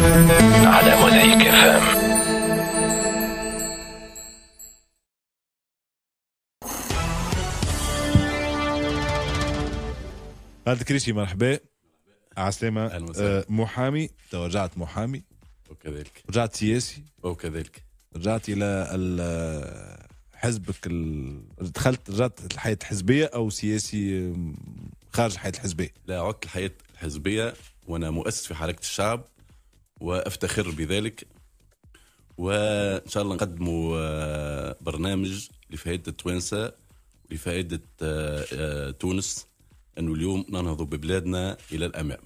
على مزيك فام خالد كريشي مرحبا عسلامة آه محامي توجعت محامي وكذلك رجعت سياسي وكذلك رجعت إلى حزبك ال... دخلت رجعت الحياة الحزبية أو سياسي خارج الحياة الحزبية لا عدت الحياة الحزبية وأنا مؤسس في حركة الشعب وافتخر بذلك وان شاء الله نقدموا آه، برنامج لفائده التوانسه ولفائده آه، آه، تونس انه اليوم ننهضوا ببلادنا الى الامام.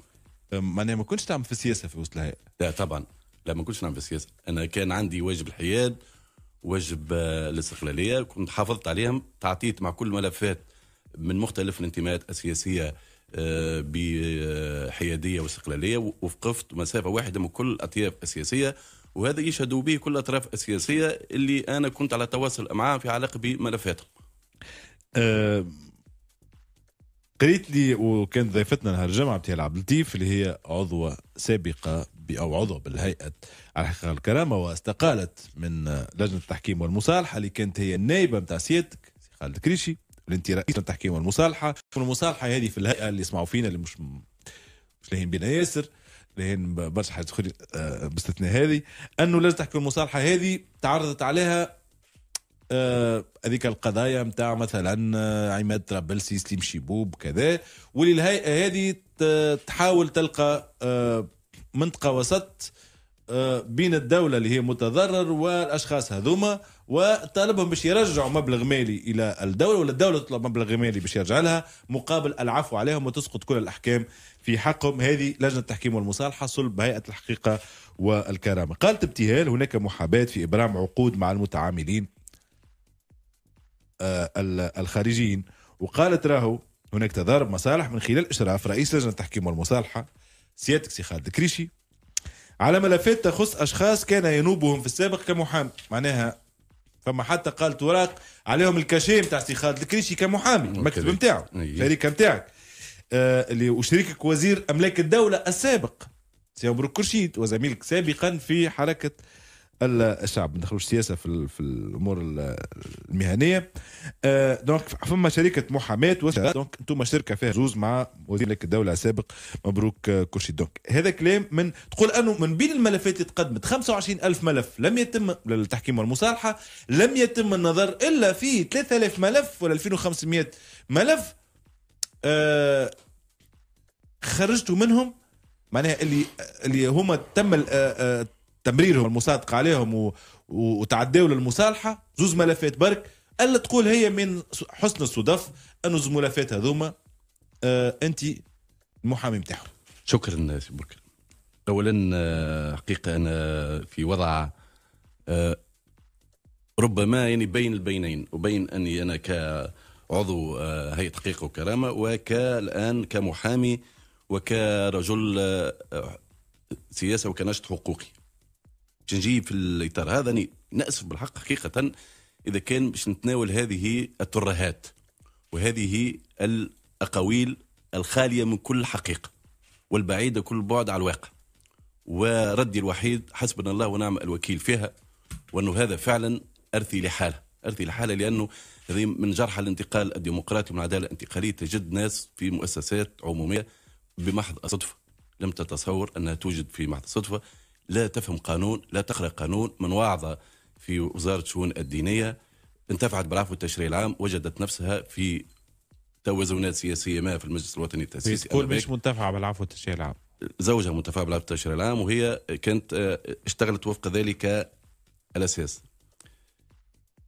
معناها ما كنتش تعمل في السياسه في وسط الهيئه. لا طبعا لا ما كنتش نعمل في السياسه، انا كان عندي واجب الحياد واجب الاستقلاليه كنت حافظت عليهم تعطيت مع كل الملفات من مختلف الانتماءات السياسيه آه، بحياديه واستقلاليه ووقفت مسافه واحده من كل الاطياف السياسيه وهذا يشهد به كل الاطراف السياسيه اللي انا كنت على تواصل معها في علاقه بملفاتهم. آه، قريت لي وكان ضيفتنا نهار الجمعه بتاع عبد اللطيف اللي هي عضوه سابقه او عضو بالهيئه على حقيقه الكرامه واستقالت من لجنه التحكيم والمصالحه اللي كانت هي النائبه نتاع سيادتك خالد كريشي رئيس التحكيم والمصالحه والمصالحه هذه في الهيئه اللي يسمعوا فينا اللي مش مش لاهين بينا ياسر لاهين برشا حاجات اخرى آه، باستثناء هذه انه لازم تحكي المصالحه هذه تعرضت عليها آه، هذيك القضايا نتاع مثلا آه، عماد طرابلسي سليم شيبوب كذا واللي الهيئه هذه تحاول تلقى منطقه وسط بين الدوله اللي هي متضرر والاشخاص هذوما وطالبهم باش يرجعوا مبلغ مالي الى الدوله ولا الدوله تطلب مبلغ مالي باش يرجع لها مقابل العفو عليهم وتسقط كل الاحكام في حقهم هذه لجنه التحكيم والمصالحه صلب هيئه الحقيقه والكرامه قالت ابتهال هناك محاباه في ابرام عقود مع المتعاملين آه، الخارجيين وقالت راهو هناك تضارب مصالح من خلال اشراف رئيس لجنه التحكيم والمصالحه سيادتك سي خالد كريشي على ملفات تخص اشخاص كان ينوبهم في السابق كمحامي معناها فما حتى قال تراق عليهم الكاشيه نتاع سي خالد الكريشي كمحامي المكتب نتاعو الشركه نتاعك آه، اللي وشريكك وزير املاك الدوله السابق سي مبروك كرشيد وزميلك سابقا في حركه الشعب ما ندخلوش سياسه في في الامور المهنيه آه، دونك فما شركه محاماه دونك انتم شركه فيها جوز مع وزير الدوله السابق مبروك آه، كرشي دونك هذا كلام من تقول انه من بين الملفات اللي تقدمت 25 الف ملف لم يتم للتحكيم والمصالحه لم يتم النظر الا في 3000 ملف ولا 2500 ملف آه، خرجتوا منهم معناها اللي اللي هما تم تمريرهم المصادقه عليهم و... وتعداوا للمصالحه زوز ملفات برك الا تقول هي من حسن الصدف انه زوز ملفات هذوما آه انت المحامي بتاعهم شكرا سي بركان اولا آه، حقيقه انا في وضع آه ربما يعني بين البينين وبين اني انا كعضو آه، هيئه حقيقه وكرامه وكالان كمحامي وكرجل آه، سياسه وكناشط حقوقي تنجيب في الاطار هذا أنا ناسف بالحق حقيقه اذا كان باش نتناول هذه الترهات وهذه الاقاويل الخاليه من كل حقيقه والبعيده كل بعد على الواقع وردي الوحيد حسبنا الله ونعم الوكيل فيها وانه هذا فعلا ارثي لحاله ارثي لحاله لانه هذه من جرح الانتقال الديمقراطي من العداله الانتقاليه تجد ناس في مؤسسات عموميه بمحض الصدفه لم تتصور انها توجد في محض الصدفه لا تفهم قانون لا تقرأ قانون من واعظة في وزارة الشؤون الدينية انتفعت بالعفو التشريع العام وجدت نفسها في توازنات سياسية ما في المجلس الوطني التأسيسي تقول مش منتفعة بالعفو التشريع العام زوجها منتفعة بالعفو التشريع العام وهي كانت آه، اشتغلت وفق ذلك الأساس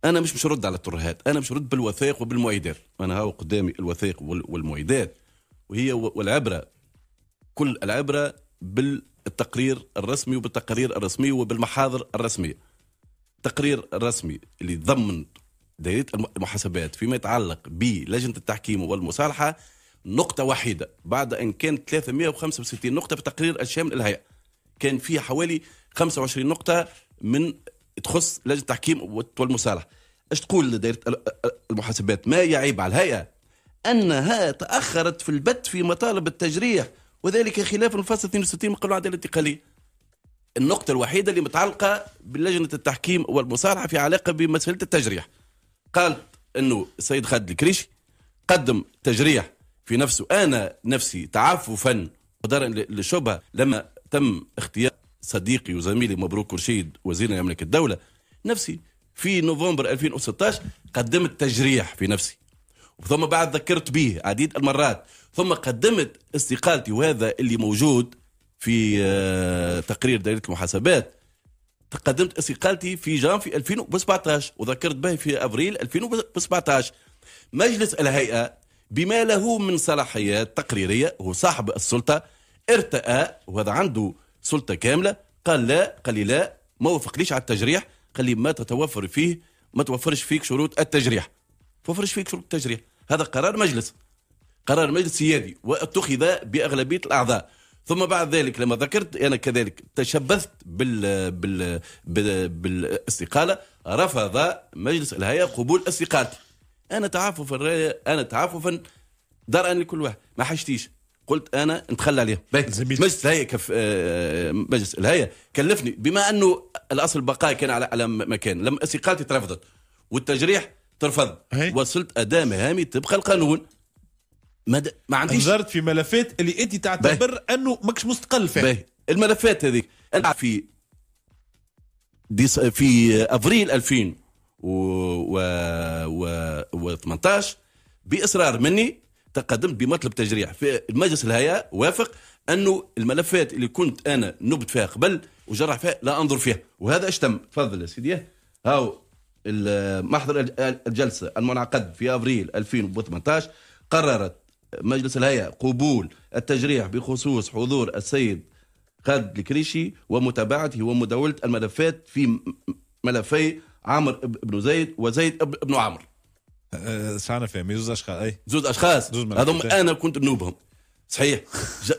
انا مش مش رد على الترهات انا مش رد بالوثائق وبالمعيدات انا هاو قدامي الوثائق والمعيدات وهي والعبره كل العبره بال التقرير الرسمي وبالتقارير الرسمية وبالمحاضر الرسمية التقرير الرسمي اللي ضمن دائرة المحاسبات فيما يتعلق بلجنة التحكيم والمصالحة نقطة وحيدة بعد أن كانت 365 نقطة في التقرير الشامل الهيئة كان فيها حوالي 25 نقطة من تخص لجنة التحكيم والمصالحة اش تقول لدائرة المحاسبات ما يعيب على الهيئة أنها تأخرت في البت في مطالب التجريح وذلك خلاف الفصل 62 من قانون العداله الانتقاليه النقطة الوحيدة اللي متعلقة بلجنة التحكيم والمصالحة في علاقة بمسألة التجريح قالت أنه السيد خالد الكريشي قدم تجريح في نفسه أنا نفسي تعففا قدرا للشبهة لما تم اختيار صديقي وزميلي مبروك رشيد وزير يملك الدولة نفسي في نوفمبر 2016 قدمت تجريح في نفسي ثم بعد ذكرت به عديد المرات ثم قدمت استقالتي وهذا اللي موجود في آه، تقرير دائرة المحاسبات قدمت استقالتي في جانفي 2017 وذكرت به في أبريل 2017 مجلس الهيئة بما له من صلاحيات تقريرية هو صاحب السلطة ارتأى وهذا عنده سلطة كاملة قال لا قال لي لا ما وافقليش على التجريح قال لي ما تتوفر فيه ما توفرش فيك شروط التجريح ففرش فيك شروط التجريح هذا قرار مجلس قرار مجلس سيادي واتخذ باغلبيه الاعضاء ثم بعد ذلك لما ذكرت انا كذلك تشبثت بال بال, بال... بالاستقاله رفض مجلس الهيئه قبول استقالتي انا تعففا انا تعاففا درءا لكل واحد ما حشتيش قلت انا نتخلى عليهم مجلس الهيئه كف آه، مجلس الهيئه كلفني بما انه الاصل بقائي كان على على مكان لما استقالتي ترفضت والتجريح ترفض هي. وصلت اداء مهامي تبقى القانون ما, د... ما عنديش نظرت في ملفات اللي انت تعتبر بيه. انه ماكش مستقل فيها الملفات هذيك انا في ديس... في افريل 2000 و... و... و... و 18 باصرار مني تقدمت بمطلب تجريح في المجلس الهيئه وافق انه الملفات اللي كنت انا نبت فيها قبل وجرح فيها لا انظر فيها وهذا اش تم تفضل يا سيدي هاو محضر الجلسة المنعقد في أبريل 2018 قررت مجلس الهيئة قبول التجريح بخصوص حضور السيد خالد الكريشي ومتابعته ومداولة الملفات في ملفي عمر بن زيد وزيد بن عمر أه، سعنا فهم زوج أشخاص أي زوج أشخاص هذوما أنا كنت نوبهم صحيح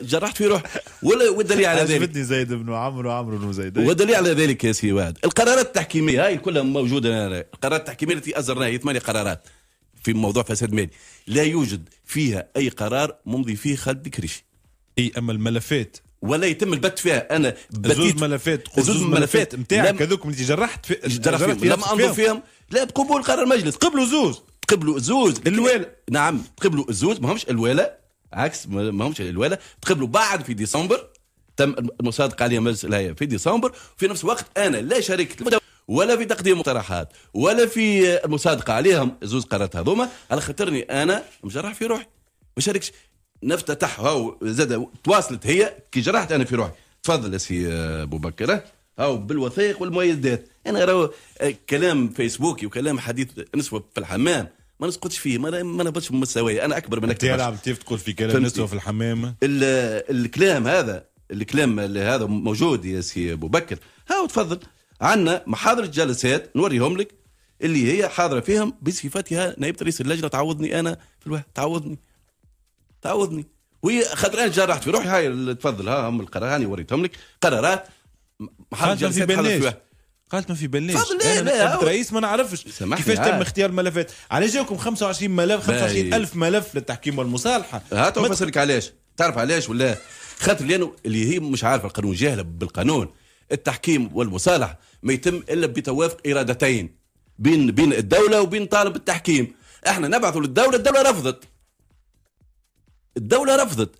جرحت في روح ولا والدليل على ذلك عجبتني زيد بن عمرو وعمرو بن زيد والدليل على ذلك يا سي واد القرارات التحكيميه هاي كلها موجوده القرارات التحكيميه التي ازرناها هي ثمانيه قرارات في موضوع فساد مالي لا يوجد فيها اي قرار ممضي فيه خالد كريشي اي اما الملفات ولا يتم البت فيها انا بديت زوج ملفات زوج ملفات نتاعك هذوك اللي جرحت في جرحت فيهم لم انظر فيهم لا بقبول قرار المجلس قبلوا زوز قبلوا زوز الوالة نعم قبلوا الزوز ماهمش الوالة عكس ما همش الولا تقبلوا بعد في ديسمبر تم المصادقه عليها مجلس الهيئه في ديسمبر في نفس الوقت انا لا شاركت ولا في تقديم مقترحات ولا في المصادقه عليهم زوز قرارات هذوما على خاطرني انا مجرح في روحي ما شاركش نفتتح هاو زاد تواصلت هي كي جرحت انا في روحي تفضل يا سي ابو بكر هاو بالوثائق والمؤيدات انا راهو كلام فيسبوكي وكلام حديث نسوه في الحمام ما نسقطش فيه ما, ما نهبطش من مستواي انا اكبر منك تلعب كيف تقول في كلام نسوا في الحمام الكلام هذا الكلام هذا موجود يا سي ابو بكر هاو تفضل عندنا محاضر الجلسات نوريهم لك اللي هي حاضره فيهم بصفتها نائب رئيس اللجنه تعوضني انا في الوحده تعوضني تعوضني وهي خاطر انا جرحت في روحي هاي تفضل ها هم القرار هاني وريتهم لك قرارات محاضر جلسات حاضر فيها قالت ما في بلاش انا رئيس ما نعرفش كيفاش تم آه. اختيار ملفات على جاكم 25 ملف 25 الف ملف للتحكيم والمصالحه هاتوا لك علاش تعرف علاش ولا خاطر لانه اللي هي مش عارفه القانون جاهله بالقانون التحكيم والمصالح ما يتم الا بتوافق ارادتين بين بين الدوله وبين طالب التحكيم احنا نبعثوا للدوله الدوله رفضت الدوله رفضت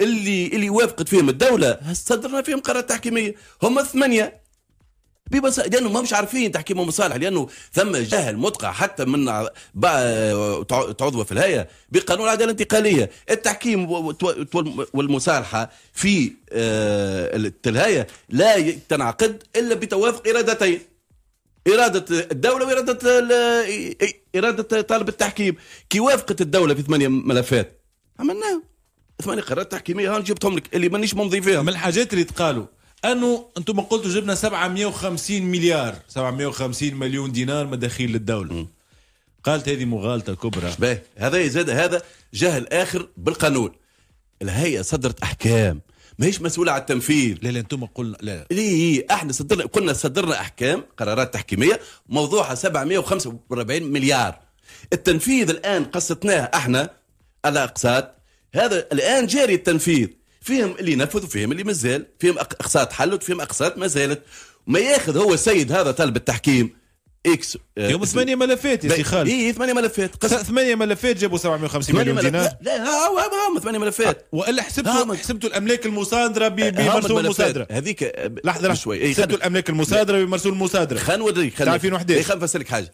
اللي اللي وافقت فيهم الدوله صدرنا فيهم قرارات تحكيميه هم الثمانيه ببساطه لانه ما مش عارفين تحكيم مصالح لانه ثم جهل مدقع حتى من تعضوا في الهيئه بقانون العداله الانتقاليه التحكيم والمصالحه آه، في الهيئه لا تنعقد الا بتوافق ارادتين إرادة الدولة وإرادة إرادة طالب التحكيم كي وافقت الدولة في ثمانية ملفات عملناهم ثمانية قرارات تحكيمية هون جبتهم لك اللي مانيش ممضي فيها من الحاجات اللي تقالوا انه انتم قلتوا جبنا 750 مليار 750 مليون دينار مداخيل للدوله قالت هذه مغالطه كبرى شبه. هذا زاد هذا جهل اخر بالقانون الهيئه صدرت احكام ماهيش مسؤوله على التنفيذ لا لا انتم قلنا لا ليه إيه، احنا صدرنا قلنا صدرنا احكام قرارات تحكيميه موضوعها 745 مليار التنفيذ الان قصتناه احنا على اقساط هذا الان جاري التنفيذ فيهم اللي نفذ وفيهم اللي مازال فيهم اقساط حلت وفيهم اقساط ما زالت ما ياخذ هو السيد هذا طالب التحكيم اكس آه، يوم ثمانية ملفات يا سي خالد اي ثمانية ملفات قسم... ثمانية ملفات جابوا 750 مليون دينار لا هو هم ثمانية ملفات أه، والا حسبتوا حسبتوا الاملاك المصادره بمرسوم المصادره هذيك آه، لحظه لحظه شوي إيه، حسبتوا الاملاك المصادره بمرسوم المصادره خلينا نوريك خلينا تعرفين وحده إيه، خلينا نفسر لك حاجه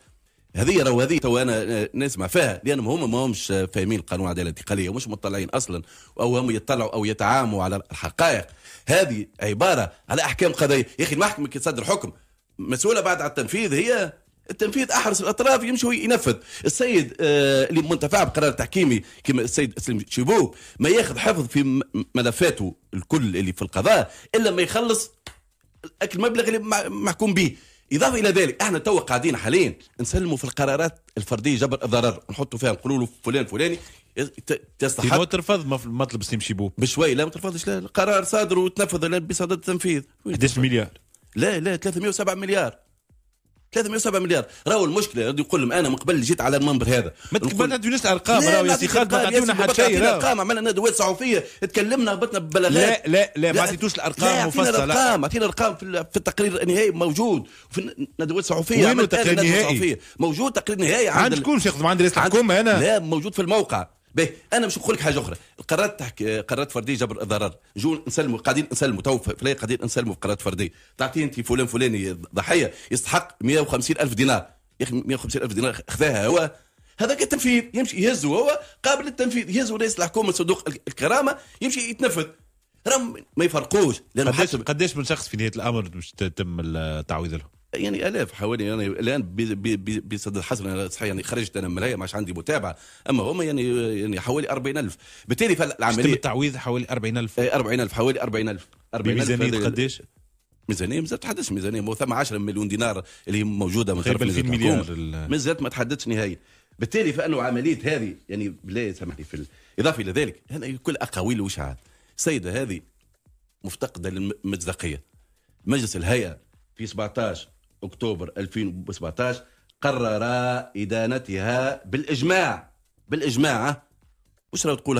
هذه راهو هذه تو انا آه، نسمع فيها لانهم هما ما همش آه، فاهمين القانون العداله الانتقاليه ومش مطلعين اصلا او هم يطلعوا او يتعاموا على الحقائق هذه عباره على احكام قضيه يا اخي المحكمه كي تصدر حكم مسؤوله بعد على التنفيذ هي التنفيذ احرص الاطراف يمشي وينفذ السيد آه، اللي منتفع بقرار تحكيمي كما السيد اسلم شيبوب ما ياخذ حفظ في ملفاته الكل اللي في القضاء الا ما يخلص المبلغ اللي محكوم به اضافه الى ذلك احنا تو قاعدين حاليا نسلموا في القرارات الفرديه جبر الضرر نحطوا فيها نقولوا له فلان فلاني تستحق ما ترفض مطلب سيم شيبوب بشوي لا ما ترفضش لا القرار صادر وتنفذ بصدد التنفيذ 11 مليار لا لا 307 مليار 307 مليار راهو المشكله غادي يقول لهم انا من قبل جيت على المنبر هذا ما تدونيش ارقام راهو يا سي خالد ما تعطيونا حتى شيء ارقام عملنا ندوات صحفيه تكلمنا هبطنا ببلاغات لا لا لا ما عطيتوش الارقام مفصله لا الارقام عطينا الارقام في التقرير النهائي موجود في الندوات الصحفيه وين التقرير النهائي موجود تقرير نهائي عند شكون شيخ عند رئيس الحكومه انا لا موجود في الموقع باهي انا مش نقول لك حاجه اخرى القرارات تحكي قرارات فرديه جبر ضرر جو نسلموا قاعدين نسلموا تو فلان قاعدين نسلموا في قرارات فرديه تعطي انت فلان فلاني ضحيه يستحق 150 الف دينار يا اخي 150 الف دينار خذاها هو هذاك التنفيذ يمشي يهزه هو قابل للتنفيذ يهزه رئيس الحكومه صندوق الكرامه يمشي يتنفذ راهم ما يفرقوش لانه قداش قداش من شخص في نهايه الامر باش تتم التعويض لهم يعني الاف حوالي يعني الان بصدد حسب صحيح يعني خرجت انا من الهيئه ما عندي متابعه اما هم يعني يعني حوالي 40000 بالتالي فالعمليه تم التعويض حوالي 40000 40000 إيه، حوالي 40000 40000 ميزانيه قديش؟ ميزانيه مازال تحدثش ميزانيه ثم 10 مليون دينار اللي هي موجوده من طرف مليار مازالت ما تحدثش نهائيا بالتالي فانه عمليه هذه يعني لا سامحني في اضافه الى ذلك هنا كل اقاويل وشعات السيده هذه مفتقده للمصداقيه مجلس الهيئه في 17 أكتوبر 2017 قرر إدانتها بالإجماع بالإجماع وش راه تقول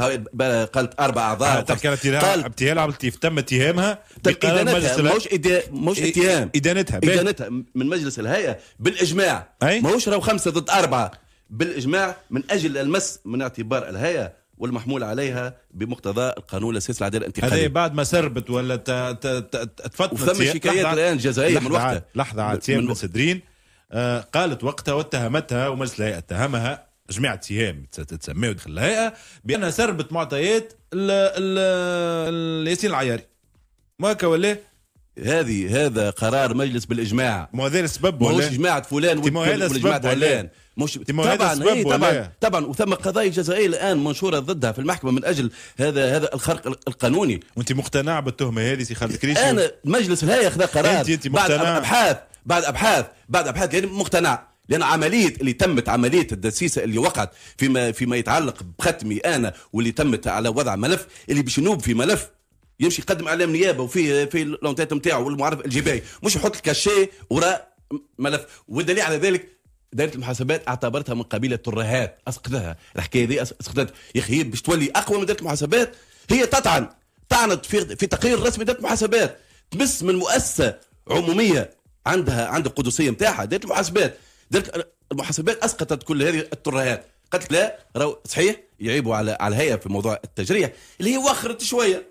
قالت اربع اعضاء كانت اتهام تم اتهامها بقرار مجلس ماهوش ماهوش اتهام ادانتها ادانتها من مجلس الهيئه بالاجماع ماهوش راه خمسه ضد اربعه بالاجماع من اجل المس من اعتبار الهيئه والمحمول عليها بمقتضى القانون الاساسي العداله الانتقاليه هذه بعد ما سربت ولا تفتت وثم شكايات الان جزائيه من وقتها لحظه عاد سيام بن سدرين آه، قالت وقتها واتهمتها ومجلس الهيئه اتهمها جماعة سيام تسميه داخل الهيئة بأنها سربت معطيات ياسين العياري ما هكا ولا هذه هذا قرار مجلس بالاجماع ما هذا السبب ولا اجماع فلان والاجماع فلان مش إيه، طبعا إيه طبعا طبعا وثم قضايا جزائيه الان منشوره ضدها في المحكمه من اجل هذا هذا الخرق القانوني وانت مقتنع بالتهمه هذه سي خالد كريشي انا مجلس الهيئه اخذ قرار انت انت مقتنع بعد ابحاث بعد ابحاث بعد ابحاث يعني مقتنع لان عمليه اللي تمت عمليه الدسيسه اللي وقعت فيما فيما يتعلق بختمي انا واللي تمت على وضع ملف اللي باش ينوب في ملف يمشي يقدم اعلام نيابه وفيه في لونتات نتاعو والمعرف الجباي مش يحط الكاشيه وراء ملف والدليل على ذلك دائره المحاسبات اعتبرتها من قبيله الترهات اسقطتها الحكايه دي اسقطت يا اخي باش تولي اقوى من دائره المحاسبات هي تطعن طعنت في في تقرير رسمي دائره المحاسبات تمس من مؤسسه عموميه عندها عند القدسيه نتاعها دائره المحاسبات دائره المحاسبات اسقطت كل هذه الترهات قالت لا رو صحيح يعيبوا على على الهيئه في موضوع التجريح اللي هي وخرت شويه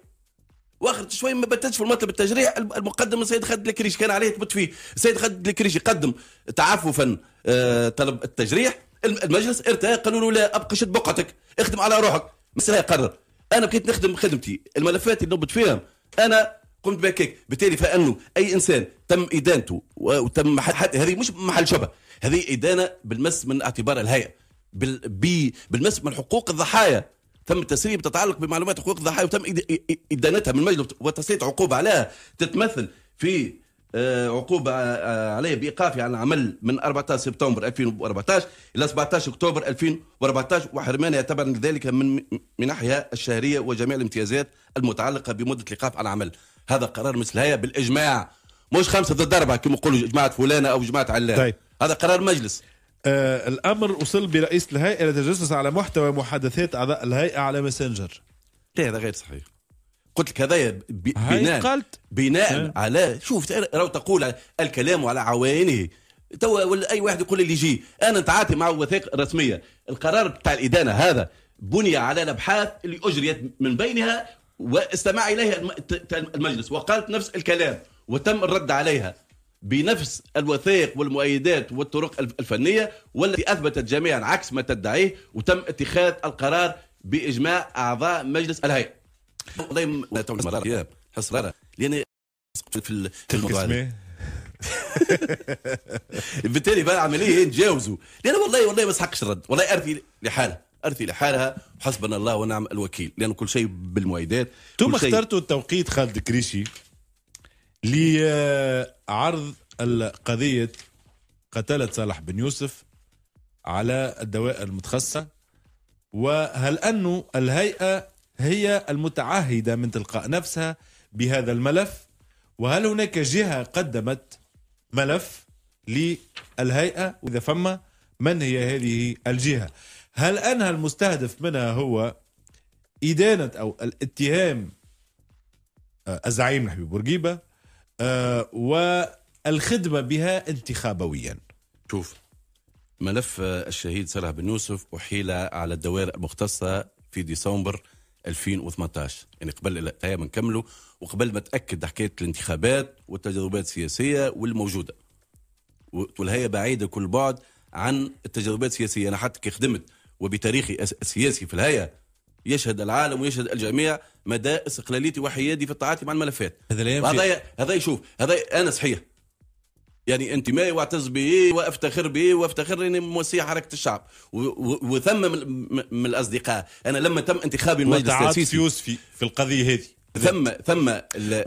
وخرت شويه ما بتتش في المطلب التجريح المقدم السيد خالد الكريش كان عليه تبت فيه السيد خالد الكريش يقدم تعففا آه، طلب التجريح المجلس ارتاح قالوا له لا ابقى شد بقعتك اخدم على روحك مسألة قرر انا بقيت نخدم خدمتي الملفات اللي نبت فيهم انا قمت بكيك بالتالي فانه اي انسان تم ادانته وتم حتى هذه مش محل شبه هذه ادانه بالمس من اعتبار الهيئه بالمس من حقوق الضحايا تم تسريب تتعلق بمعلومات حقوق الضحايا وتم ادانتها من المجلس وتسليط عقوبه عليها تتمثل في آه، عقوبه آه، آه، عليه بإيقاف عن العمل من 14 سبتمبر 2014 الى 17 اكتوبر 2014 وحرمانها يعتبر ذلك من منحها الشهريه وجميع الامتيازات المتعلقه بمده الايقاف عن العمل هذا قرار مثل هيا بالاجماع مش خمسه ضد اربعه كما يقولوا جماعه فلانه او جماعه علان طيب. هذا قرار مجلس آه الامر وصل برئيس الهيئه لتجسس على محتوى محادثات اعضاء الهيئه على ماسنجر لا إيه، هذا غير صحيح قلت لك هذا بناء قلت. بناء على شوف لو تقول الكلام على عوائنه تو ولا اي واحد يقول لي يجي انا نتعاطي مع وثائق رسميه القرار بتاع الادانه هذا بني على الابحاث اللي اجريت من بينها واستمع اليها المجلس وقالت نفس الكلام وتم الرد عليها بنفس الوثائق والمؤيدات والطرق الفنيه والتي اثبتت جميعا عكس ما تدعيه وتم اتخاذ القرار باجماع اعضاء مجلس الهيئه تعمل مرارة حس مرارة لأن في الموضوع إيه؟ بالتالي بقى العمليه نتجاوزوا لان والله والله ما سحقش الرد والله ارثي لحالها ارثي لحالها حسبنا الله ونعم الوكيل لان كل شيء بالمعيدات ثم شي... اخترتوا التوقيت خالد كريشي لعرض قضيه قتلة صالح بن يوسف على الدواء المتخصصه وهل انه الهيئه هي المتعهده من تلقاء نفسها بهذا الملف وهل هناك جهه قدمت ملف للهيئه واذا فما من هي هذه الجهه هل أنها المستهدف منها هو ادانه او الاتهام آه، الزعيم نحبي بورقيبه آه، والخدمه بها انتخابويا شوف ملف آه، الشهيد صالح بن يوسف احيل على الدوائر المختصه في ديسمبر 2018 يعني قبل تايا نكملوا وقبل ما تاكد حكايه الانتخابات والتجربات السياسيه والموجوده والهي بعيده كل بعد عن التجربات السياسيه انا يعني حتى كي خدمت وبتاريخي السياسي في الهيئه يشهد العالم ويشهد الجميع مدى استقلاليتي وحيادي في التعاطي مع الملفات هذا هذا يشوف هذا انا صحيح يعني انتمائي واعتز به وافتخر به وافتخر اني موسي حركه الشعب وثم من الاصدقاء انا لما تم انتخابي المجلس التاسيسي يوسفي في القضيه هذه ثم ثم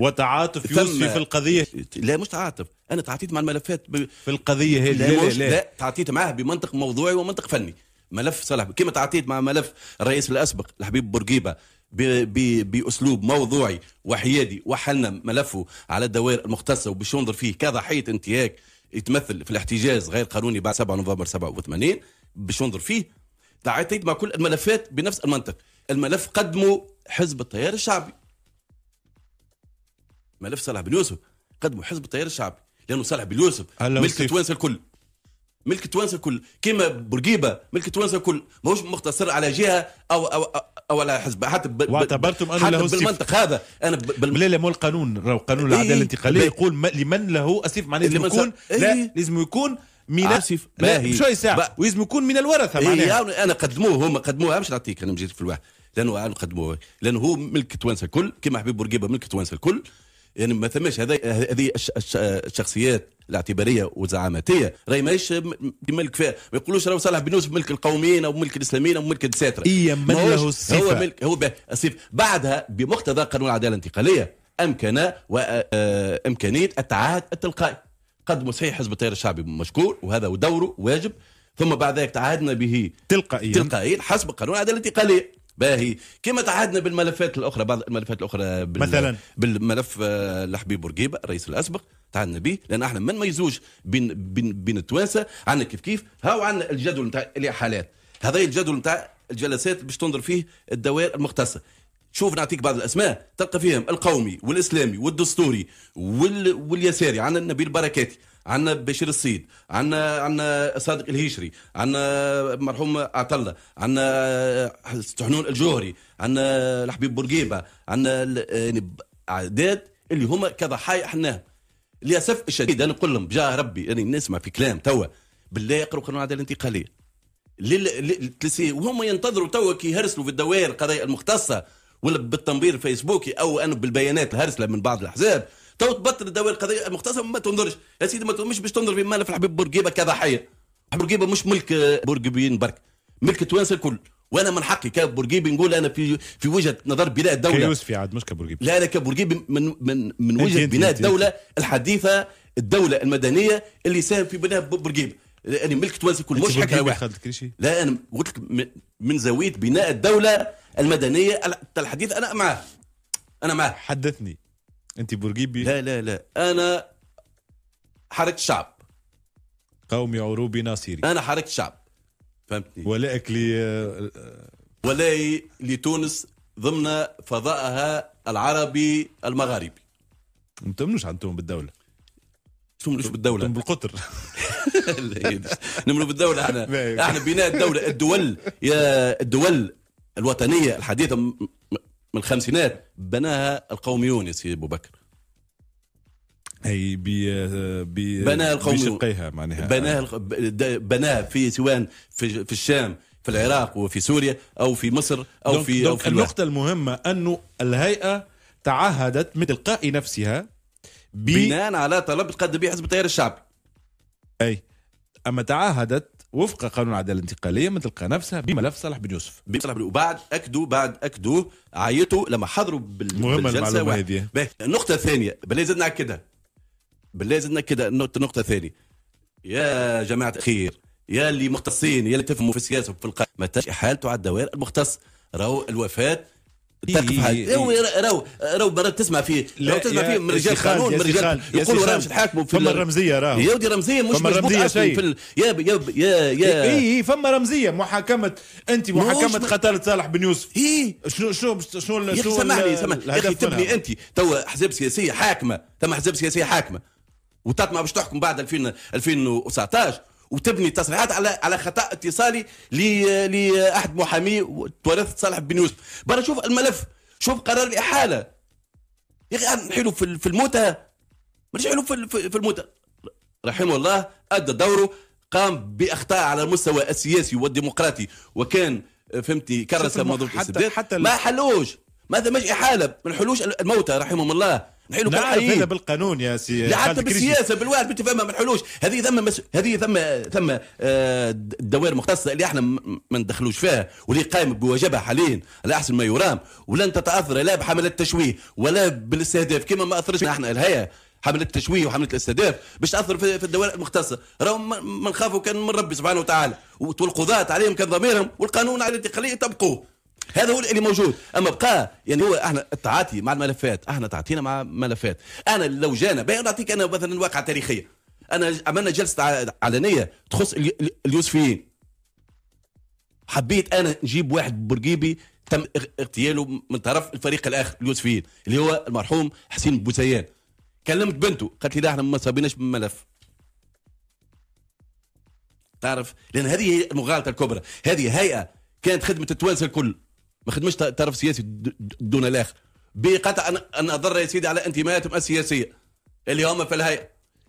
وتعاطف يوسفي في القضيه لا مش تعاطف انا تعاطيت مع الملفات ب... في القضيه هذه لا, لا, لا, لا تعاطيت معاه بمنطق موضوعي ومنطق فني ملف صلاح كما تعاطيت مع ملف الرئيس الاسبق الحبيب بورقيبه باسلوب موضوعي وحيادي وحلنا ملفه على الدوائر المختصه وباش ينظر فيه كضحيه انتهاك يتمثل في الاحتجاز غير قانوني بعد 7 نوفمبر 87 باش ينظر فيه تعاطيت مع كل الملفات بنفس المنطق الملف قدمه حزب التيار الشعبي ملف صالح بن يوسف قدمه حزب التيار الشعبي لانه صالح بن يوسف ملك تونس الكل ملك توانسه كل كيما بورقيبه ملك توانسه كل ماهوش مقتصر على جهه او او او على حزب حتى ب واعتبرتم انه له بالمنطق هذا انا بال... لا لا مو القانون قانون العداله إيه الانتقاليه إيه يقول لمن له اسيف معناه لازم يكون إيه لا لازم يكون من اسيف آه، باهي شوي ساعه ولازم يكون من الورثه إيه، معناها يعني انا قدموه هم قدموه مش نعطيك انا مجيت في الواحد لانه قدموه لانه هو ملك توانسه الكل كما حبيب بورقيبه ملك توانسه الكل يعني ما ثماش هذه الشخصيات الاعتباريه والزعاماتيه راهي ماهيش ملك فيها ما يقولوش راهو صالح بنوس ملك القوميين او ملك الاسلاميين او ملك الدساتره اي من له الصفه هو ملك هو الصفه بعدها بمقتضى قانون العداله الانتقاليه امكن وامكانيه آه، آه، التعهد التلقائي قدموا صحيح حزب التيار الشعبي مشكور وهذا دوره واجب ثم بعد ذلك تعهدنا به تلقائيا تلقائيا حسب قانون العداله الانتقاليه باهي كما تعهدنا بالملفات الاخرى بعض الملفات الاخرى بال... مثلا بالملف الحبيب آه، بورقيبه الرئيس الاسبق تعهدنا به لان احنا من ما يزوج بين بين بين التوانسه عندنا كيف كيف هاو عندنا الجدول نتاع الاحالات هذا الجدول نتاع الجلسات باش تنظر فيه الدوائر المختصه شوف نعطيك بعض الاسماء تلقى فيهم القومي والاسلامي والدستوري وال... واليساري عندنا نبيل بركاتي عندنا بشير الصيد عندنا عندنا صادق الهيشري عندنا مرحوم عطله عندنا تحنون الجوهري عندنا الحبيب بورقيبه عندنا اعداد يعني اللي هما كضحايا احنا للاسف الشديد انا نقول لهم جاه ربي يعني نسمع في كلام توا بالله يقروا قانون العداله الانتقاليه لل... وهم ينتظروا توا كي يهرسلوا في الدوائر القضايا المختصه ولا بالتنبير الفيسبوكي او انا بالبيانات الهرسله من بعض الاحزاب تو تبطل الدوائر القضيه المختصه ما تنظرش يا سيدي ما مش باش تنظر في مال في الحبيب بورقيبه كضحيه بورقيبه مش ملك آه، بورقيبين برك ملك تونس الكل وانا من حقي كبورقيبي نقول انا في في وجهه نظر بناء الدوله كيوسفي عاد مش كبورقيبي لا انا كبورقيبي من من من وجهه بناء الدوله الحديثه الدوله المدنيه اللي ساهم في بناء بورقيبه يعني ملك تونس الكل مش حكايه واحد لا انا قلت لك من زاويه بناء الدوله المدنيه الحديث انا معاه انا معاه حدثني انت بورقيبي لا لا لا انا حركه شعب قومي عروبي ناصيري انا حركه شعب فهمتني ولائك ل آه، ولاي لتونس ضمن فضائها العربي المغاربي ما عن عندهم بالدوله تمنوش بالدوله بالقطر نمرو بالدوله احنا احنا بناء الدوله الدول يا الدول الوطنيه الحديثه من الخمسينات بناها القوميون يا سيدي ابو بكر اي ب ب بناها القوميون بشقيها معناها بناها بناها في سواء في, في الشام في العراق وفي سوريا او في مصر او دونك في دونك أو في النقطة المهمة انه الهيئة تعهدت من تلقاء نفسها بناء على طلب تقدم به حزب التيار الشعبي اي اما تعهدت وفق قانون العداله الانتقاليه ما تلقى نفسها بملف صالح بن يوسف صالح بن وبعد اكدوا بعد اكدوا عيطوا لما حضروا بال... مهمة بالجلسه هذه النقطه الثانيه بالله زدنا كده بالله زدنا كده النقطه الثانيه يا جماعه الخير يا اللي مختصين يا اللي تفهموا في السياسه وفي القانون ما تاش حالته على الدوائر المختص راهو الوفاه تقف إيه إيه راهو راهو مرات تسمع فيه لو تسمع فيه من رجال قانون من رجال يقولوا راهم تحاكموا في فما الرمزيه راهو يا ودي رمزيه مش مضبوطه اصلا في يا يا يا إيه، يا اي اي فما رمزيه محاكمه انت محاكمه قتل صالح بن يوسف اي شنو شنو شنو شنو سامحني سامحني يا اخي تبني انت تو احزاب سياسيه حاكمه تم احزاب سياسيه حاكمه وتطمع باش تحكم بعد 2000 2019 وتبني تصريحات على على خطا اتصالي لاحد محامي تورثت صالح بن يوسف برا شوف الملف شوف قرار الاحاله يا اخي نحيلو في الموتى مش حلو في الموتى رحمه الله ادى دوره قام باخطاء على المستوى السياسي والديمقراطي وكان فهمتي كرس حتى, حتى ما حلوش ما ثمش احاله ما حلوش الموتى رحمهم الله لا بالحقيقه بالقانون يا سي لا حتى بالسياسه بالواحد بتفهم ما نحلوش هذه ثم مس... هذه ثم ثم آه، دوائر مختصه اللي احنا ما ندخلوش فيها واللي قائمه بواجبها حاليا على احسن ما يرام ولن تتاثر لا بحملات تشويه ولا بالاستهداف كما ما اثرش احنا الهيئه حمله التشويه وحمله الاستهداف باش تاثر في, الدوائر المختصه راهو ما نخافوا كان من ربي سبحانه وتعالى والقضاة عليهم كان ضميرهم والقانون على الانتقاليه طبقوه هذا هو اللي موجود اما بقى يعني هو احنا التعاطي مع الملفات احنا تعاطينا مع ملفات انا لو جانا باهي نعطيك انا مثلا واقعه تاريخيه انا عملنا جلسه علنيه تخص اليوسفيين حبيت انا نجيب واحد برقيبي تم اغتياله من طرف الفريق الاخر اليوسفيين اللي هو المرحوم حسين بوسيان كلمت بنته قالت لي لا احنا ما صابيناش بملف تعرف لان هذه هي المغالطه الكبرى هذه هيئه كانت خدمه التوانسه الكل ما خدمش طرف سياسي دون الاخر بقطع ان اضر يا سيدي على انتماءاتهم السياسيه اللي هما في الهيئه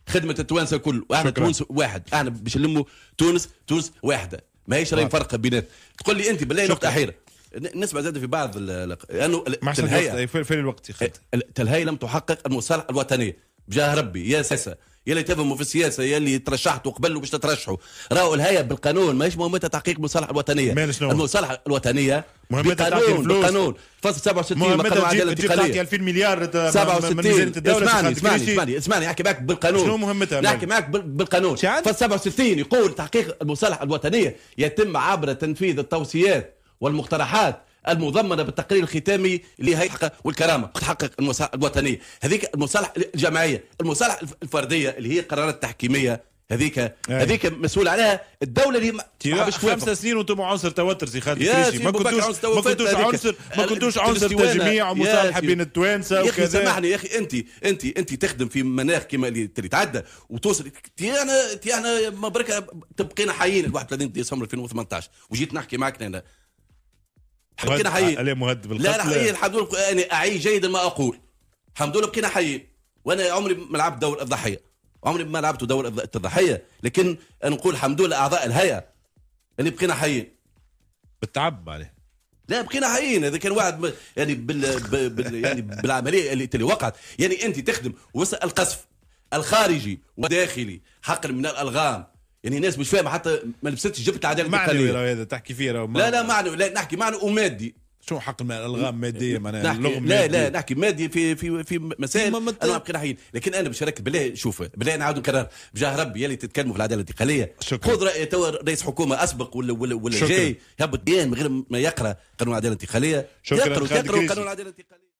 خدمه التوانسه كل واحنا تونس واحد احنا باش نلموا تونس تونس واحده ماهيش راهي فرقة بينات تقول لي انت بالله نقطه احيره نسمع زاد في بعض لانه الهيئه فين الوقت يا الهيئه لم تحقق المصالحه الوطنيه بجاه ربي يا ساسه يلي تفهموا في السياسه يلي ترشحتوا قبل باش تترشحوا راهو الهيئه بالقانون ماهيش مهمتها تحقيق المصالحه الوطنيه المصالحه الوطنيه مهمتها تعطي بالقانون فصل 67 مهمتها تجيب تجيب تعطي 2000 مليار 67 اسمعني اسمعني اسمعني اسمعني احكي معك بالقانون شنو مهمتها نحكي معك بالقانون فصل 67 يقول تحقيق المصالحه الوطنيه يتم عبر تنفيذ التوصيات والمقترحات المضمنه بالتقرير الختامي لهي الحق والكرامه تحقق المصالح الوطنيه هذيك المصالح الجماعيه المصالح الفرديه اللي هي قرارات تحكيميه هذيك أيه. هذيك مسؤول عليها الدوله اللي ما خمس سنين وانتم عنصر توتر سي خالد ما كنتوش ما كنتوش عنصر ما كنتوش عنصر تجميع ومصالحه بين التوانسه يا اخي سامحني يا اخي انت انت انت تخدم في مناخ كما اللي تعدى وتوصل تي انا مبركه تبقينا حيين 31 ديسمبر 2018 وجيت نحكي معك انا حبكينا حي آه، عليه مهدد بالقتل لا لا حقيقي الحمد لله انا يعني اعي جيدا ما اقول الحمد لله بكينا حيين وانا عمري ما لعبت دور الضحيه عمري ما لعبت دور الضحيه لكن نقول الحمد لله اعضاء الهيئه اللي يعني بقينا حيين بالتعب عليه لا بقينا حيين اذا كان واحد يعني بال, بال يعني بالعمليه اللي, اللي وقعت يعني انت تخدم وسط القصف الخارجي وداخلي حقل من الالغام يعني ناس مش فاهمه حتى ما لبستش جبت العداله معنوي هذا تحكي فيه لا لا معنوي لا نحكي معنوي ومادي شو حق الالغام ماديه معناها نحكي لا لا نحكي مادي في في في مسائل انا نحكي لكن انا بشارك بالله شوف بالله نعاود نكرر بجاه ربي يلي تتكلموا في العداله الانتقاليه خذ راي تو رئيس حكومه اسبق ولا ولا, ولا جاي هبط من غير ما يقرا قانون العداله الانتقاليه يقرا يقرا قانون العداله الانتقاليه